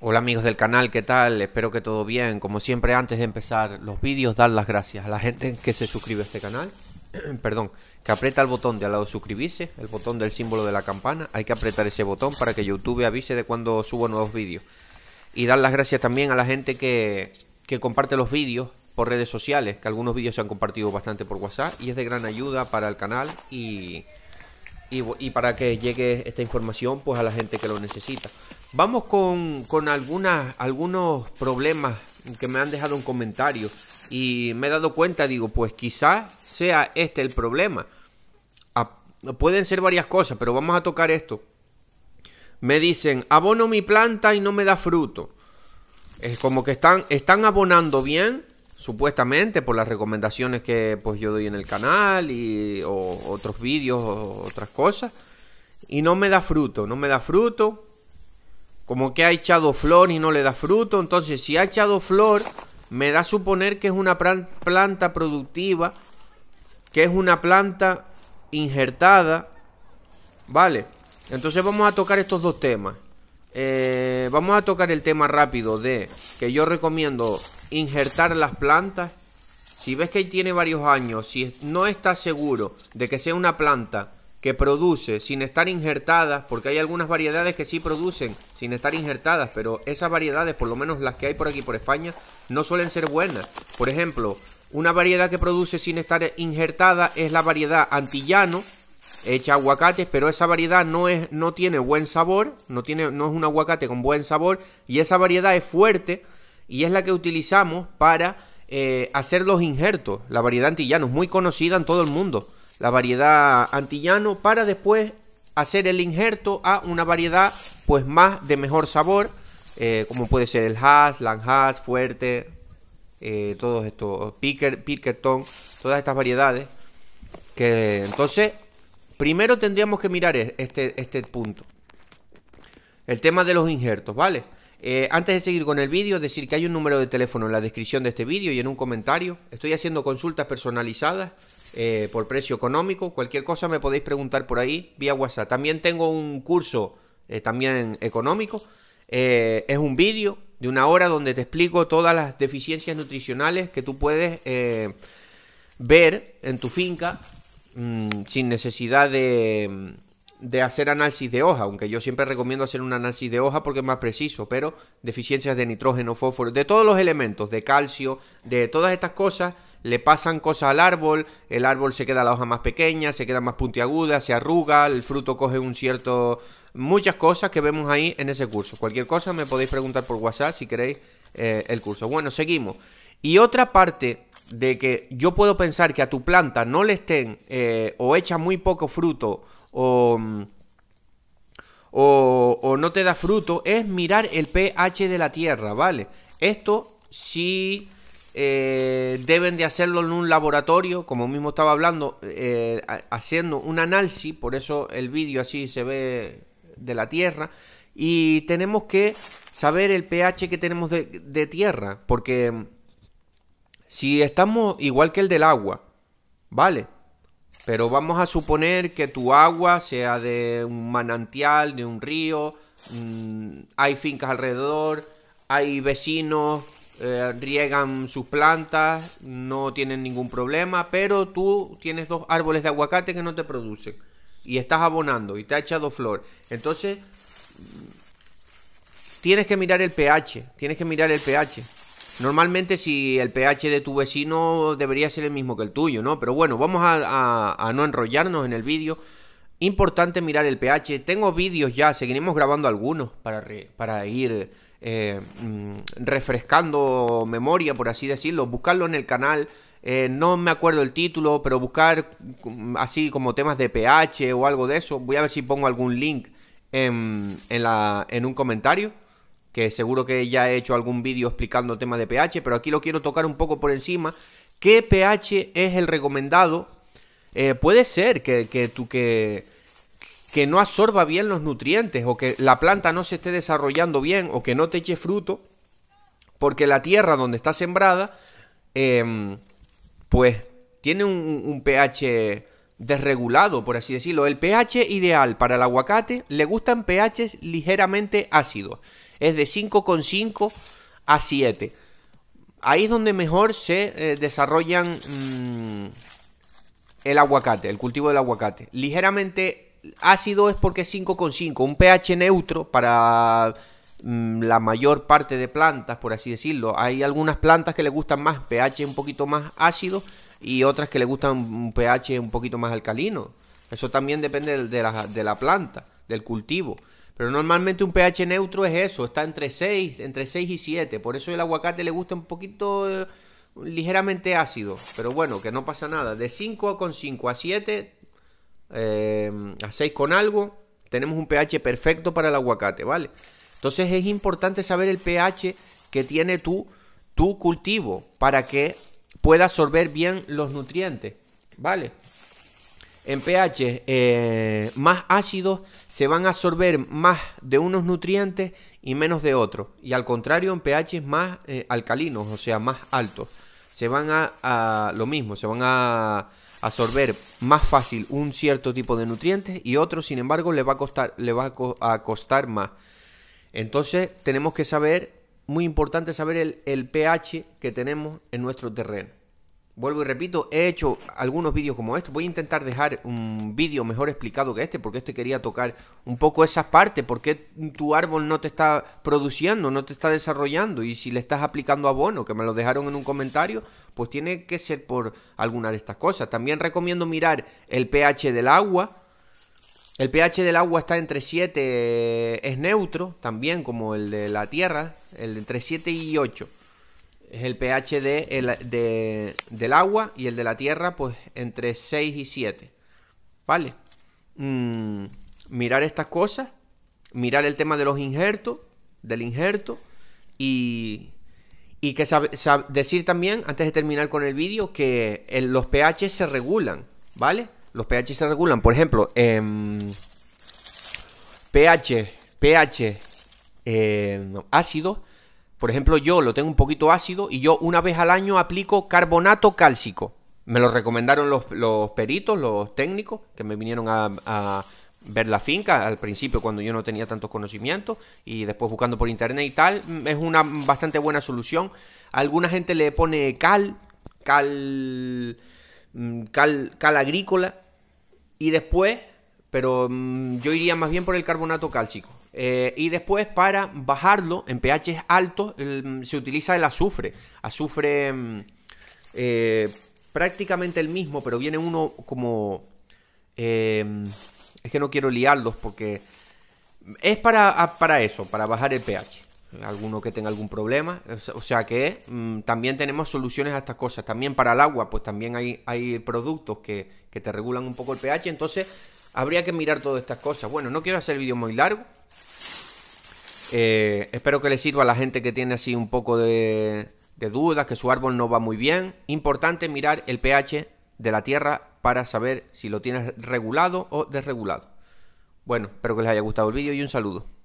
Hola amigos del canal, ¿qué tal? Espero que todo bien. Como siempre, antes de empezar los vídeos, dar las gracias a la gente que se suscribe a este canal. Perdón, que aprieta el botón de al lado de suscribirse, el botón del símbolo de la campana. Hay que apretar ese botón para que YouTube avise de cuando subo nuevos vídeos. Y dar las gracias también a la gente que, que comparte los vídeos por redes sociales, que algunos vídeos se han compartido bastante por WhatsApp y es de gran ayuda para el canal y y, para que llegue esta información pues a la gente que lo necesita. Vamos con, algunas, algunos problemas que me han dejado en comentarios y me he dado cuenta, digo, pues quizás sea este el problema. pueden ser varias cosas, pero vamos a tocar esto. Me dicen, abono mi planta y no me da fruto. Es como que están, están abonando bien, supuestamente por las recomendaciones que pues yo doy en el canal y otros vídeos o otras cosas y no me da fruto, no me da fruto. Como que ha echado flor y no le da fruto, entonces si ha echado flor me da a suponer que es una planta productiva, que es una planta injertada, ¿vale? Entonces vamos a tocar estos dos temas. Eh, vamos a tocar el tema rápido de que yo recomiendo injertar las plantas, si ves que tiene varios años, si no estás seguro de que sea una planta que produce sin estar injertadas, porque hay algunas variedades que sí producen sin estar injertadas, pero esas variedades, por lo menos las que hay por aquí por España, no suelen ser buenas. Por ejemplo, una variedad que produce sin estar injertada es la variedad antillano, hecha aguacates, pero esa variedad no, es, no tiene buen sabor, no, tiene, no es un aguacate con buen sabor, y esa variedad es fuerte, y es la que utilizamos para eh, hacer los injertos, la variedad antillano, es muy conocida en todo el mundo, la variedad antillano para después hacer el injerto a una variedad pues más de mejor sabor, eh, como puede ser el Haas, hash, Fuerte, eh, todos estos, Picker, Pickerton, todas estas variedades. Que entonces, primero tendríamos que mirar este, este punto. El tema de los injertos, ¿vale? Eh, antes de seguir con el vídeo, decir que hay un número de teléfono en la descripción de este vídeo y en un comentario. Estoy haciendo consultas personalizadas eh, por precio económico. Cualquier cosa me podéis preguntar por ahí vía WhatsApp. También tengo un curso eh, también económico. es un vídeo de una hora donde te explico todas las deficiencias nutricionales que tú puedes ver en tu finca mm, sin necesidad de de hacer análisis de hoja, aunque yo siempre recomiendo hacer un análisis de hoja porque es más preciso, pero deficiencias de nitrógeno, fósforo, de todos los elementos, de calcio, de todas estas cosas, le pasan cosas al árbol, el árbol se queda la hoja más pequeña, se queda más puntiaguda, se arruga, el fruto coge un cierto... Muchas cosas que vemos ahí en ese curso. Cualquier cosa me podéis preguntar por WhatsApp si queréis eh, el curso. Bueno, seguimos. Y otra parte de que yo puedo pensar que a tu planta no le estén eh, o echa muy poco fruto o, no te da fruto es mirar el pH de la tierra, ¿vale? Esto sí eh, deben de hacerlo en un laboratorio, como mismo estaba hablando, eh, haciendo un análisis, por eso el vídeo así se ve de la tierra. Y tenemos que saber el pH que tenemos de, de, tierra, porque si estamos igual que el del agua, ¿vale? Pero vamos a suponer que tu agua sea de un manantial, de un río, mm, hay fincas alrededor, hay vecinos, eh, riegan sus plantas, no tienen ningún problema, pero tú tienes dos árboles de aguacate que no te producen y estás abonando y te ha echado flor. Entonces, tienes que mirar el pH, tienes que mirar el pH. Normalmente si el pH de tu vecino debería ser el mismo que el tuyo, ¿no? Pero bueno, vamos a, no enrollarnos en el vídeo. Importante mirar el pH. Tengo vídeos ya, seguiremos grabando algunos para, para ir eh, mm, refrescando memoria, por así decirlo. Buscarlo en el canal. Eh, no me acuerdo el título, pero buscar mm, así como temas de pH o algo de eso. Voy a ver si pongo algún link en, en un comentario que seguro que ya he hecho algún vídeo explicando temas de pH, pero aquí lo quiero tocar un poco por encima. ¿Qué pH es el recomendado? Eh, puede ser que, tú, que, que no absorba bien los nutrientes o que la planta no se esté desarrollando bien o que no te eche fruto, porque la tierra donde está sembrada, em, pues tiene un, un pH desregulado, por así decirlo. El pH ideal para el aguacate le gustan pHs ligeramente ácidos es de 5,5 a 7. Ahí es donde mejor se eh, desarrollan mm, el aguacate, el cultivo del aguacate. Ligeramente ácido es porque es 5,5, un pH neutro para mm, la mayor parte de plantas, por así decirlo. Hay algunas plantas que le gustan más pH un poquito más ácido y otras que le gustan un pH un poquito más alcalino. Eso también depende de la, de la planta, del cultivo. Pero normalmente un pH neutro es eso, está entre 6, entre 6 y 7. Por eso el aguacate le gusta un poquito eh, ligeramente ácido. Pero bueno, que no pasa nada. De 5,5 a 7, eh, a 6 con algo, tenemos un pH perfecto para el aguacate, ¿vale? Entonces es importante saber el pH que tiene tu cultivo para que pueda absorber bien los nutrientes, ¿vale? en pH eh, más ácidos se van a absorber más de unos nutrientes y menos de otros. Y al contrario, en pH más eh, alcalinos, o sea, más altos, se van a, lo mismo, se van a absorber más fácil un cierto tipo de nutrientes y otros, sin embargo, le va a costar, va a costar más. Entonces, tenemos que saber, muy importante saber el pH que tenemos en nuestro terreno. Vuelvo y repito, he hecho algunos vídeos como este. Voy a intentar dejar un vídeo mejor explicado que este, porque este quería tocar un poco esas partes, porque tu árbol no te está produciendo, no te está desarrollando, y si le estás aplicando abono, que me lo dejaron en un comentario, pues tiene que ser por alguna de estas cosas. También recomiendo mirar el pH del agua. El pH del agua está entre 7, es neutro, también como el de la tierra, el de entre 7 y 8 es el pH de, del agua y el de la tierra, pues entre 6 y 7. ¿Vale? Mm, mirar estas cosas, mirar el tema de los injertos, del injerto, y, y que decir también, antes de terminar con el vídeo, que los pH se regulan, ¿vale? Los pH se regulan, por ejemplo, em, pH, pH eh, ácido por ejemplo, yo lo tengo un poquito ácido y yo una vez al año aplico carbonato cálcico. Me lo recomendaron los, peritos, los técnicos que me vinieron a, ver la finca al principio cuando yo no tenía tantos conocimientos y después buscando por internet y tal, mm, es una bastante buena solución. alguna gente le pone cal, cal, mm, cal agrícola y después, pero mm, yo iría más bien por el carbonato cálcico. Eh, y después para bajarlo en pH altos se utiliza el azufre. Azufre mm, eh, prácticamente el mismo, pero viene uno como... Eh, es que no quiero liarlos porque es para, eso, para bajar el pH alguno que tenga algún problema. O sea que mm, también tenemos soluciones a estas cosas. También para el agua, pues también hay, hay productos que, que, te regulan un poco el pH. Entonces habría que mirar todas estas cosas. Bueno, no quiero hacer el vídeo muy largo. Eh, espero que le sirva a la gente que tiene así un poco de, de dudas, que su árbol no va muy bien. Importante mirar el pH de la tierra para saber si lo tienes regulado o desregulado. Bueno, espero que les haya gustado el vídeo y un saludo.